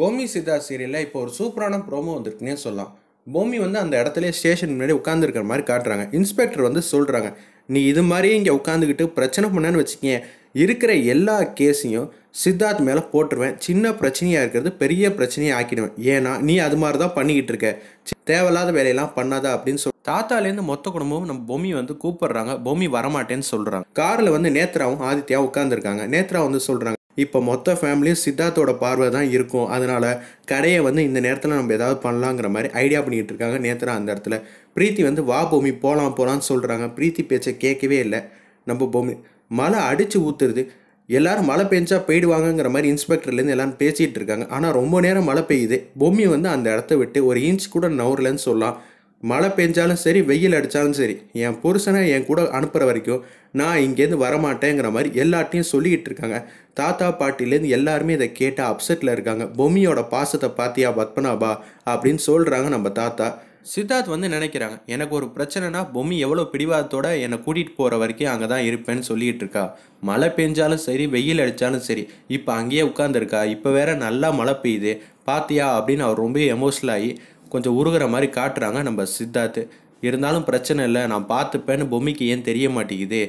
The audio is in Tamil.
பூமி சிதா சீரியலில் இப்போ ஒரு சூப்பரான ப்ரோமோ வந்திருக்குன்னே சொல்லலாம் பூமி வந்து அந்த இடத்துல ஸ்டேஷன் முன்னாடி உட்காந்துருக்கிற மாதிரி காட்டுறாங்க இன்ஸ்பெக்டர் வந்து சொல்கிறாங்க நீ இது மாதிரியே இங்கே உட்காந்துக்கிட்டு பிரச்சனை பண்ணேன்னு வச்சுக்கங்க இருக்கிற எல்லா கேஸையும் சித்தார்த் மேலே போட்டுருவேன் சின்ன பிரச்சனையாக இருக்கிறது பெரிய பிரச்சனையாக ஆக்கிடுவேன் ஏன்னா நீ அது மாதிரி தான் பண்ணிக்கிட்டு இருக்க தேவையில்லாத வேலையெல்லாம் பண்ணாதா அப்படின்னு சொல்லி தாத்தாலேருந்து மொத்த குடும்பமும் நம்ம பொம்மி வந்து கூப்பிடுறாங்க பொம்மி வரமாட்டேன்னு சொல்கிறாங்க காரில் வந்து நேத்ராவும் ஆதித்யாவும் உட்காந்துருக்காங்க நேத்ரா வந்து சொல்கிறாங்க இப்போ மொத்த ஃபேமிலியும் சித்தார்த்தோட பார்வை தான் இருக்கும் அதனால் கடையை வந்து இந்த நேரத்தில் நம்ம ஏதாவது பண்ணலாங்கிற மாதிரி ஐடியா பண்ணிகிட்டு இருக்காங்க நேத்திரம் அந்த இடத்துல பிரீத்தி வந்து வா பூமி போகலாம் போகலான்னு சொல்கிறாங்க பிரீத்தி பேச்சை கேட்கவே இல்லை நம்ம பூமி மழை அடித்து ஊற்றுறது எல்லோரும் மழை பெஞ்சா போயிடுவாங்கங்கிற மாதிரி இன்ஸ்பெக்டர்லேருந்து எல்லோரும் பேசிகிட்டு இருக்காங்க ஆனால் ரொம்ப நேரம் மழை பெய்யுது பொம்மி வந்து அந்த இடத்த விட்டு ஒரு இன்ச் கூட நவுரலன்னு சொல்லலாம் மழை பெஞ்சாலும் சரி வெயில் அடித்தாலும் சரி என் புருஷனை என் கூட அனுப்புகிற வரைக்கும் நான் இங்கேருந்து வரமாட்டேங்கிற மாதிரி எல்லாட்டையும் சொல்லிக்கிட்டு இருக்காங்க தாத்தா பாட்டிலேருந்து எல்லாருமே இதை கேட்டால் அப்செட்டில் இருக்காங்க பொம்மியோட பாசத்தை பார்த்தியா பத்மநாபா அப்படின்னு சொல்கிறாங்க நம்ம தாத்தா சித்தார்த் வந்து நினைக்கிறாங்க எனக்கு ஒரு பிரச்சனைனா பொம்மி எவ்வளோ பிடிவாதத்தோட என்னை கூட்டிகிட்டு போகிற வரைக்கும் அங்கே தான் இருப்பேன்னு சொல்லிகிட்டு இருக்கா மழை பெஞ்சாலும் சரி வெயில் அடித்தாலும் சரி இப்போ அங்கேயே உட்காந்துருக்கா இப்போ வேற நல்லா மழை பெய்யுது பாத்தியா அப்படின்னு அவர் ரொம்ப எமோஷனல் ஆகி கொஞ்சம் உருகிற மாதிரி காட்டுறாங்க நம்ம சித்தார்த்து இருந்தாலும் பிரச்சனை இல்லை நான் பார்த்துப்பேன்னு பொம்மிக்கு ஏன் தெரிய மாட்டேங்குது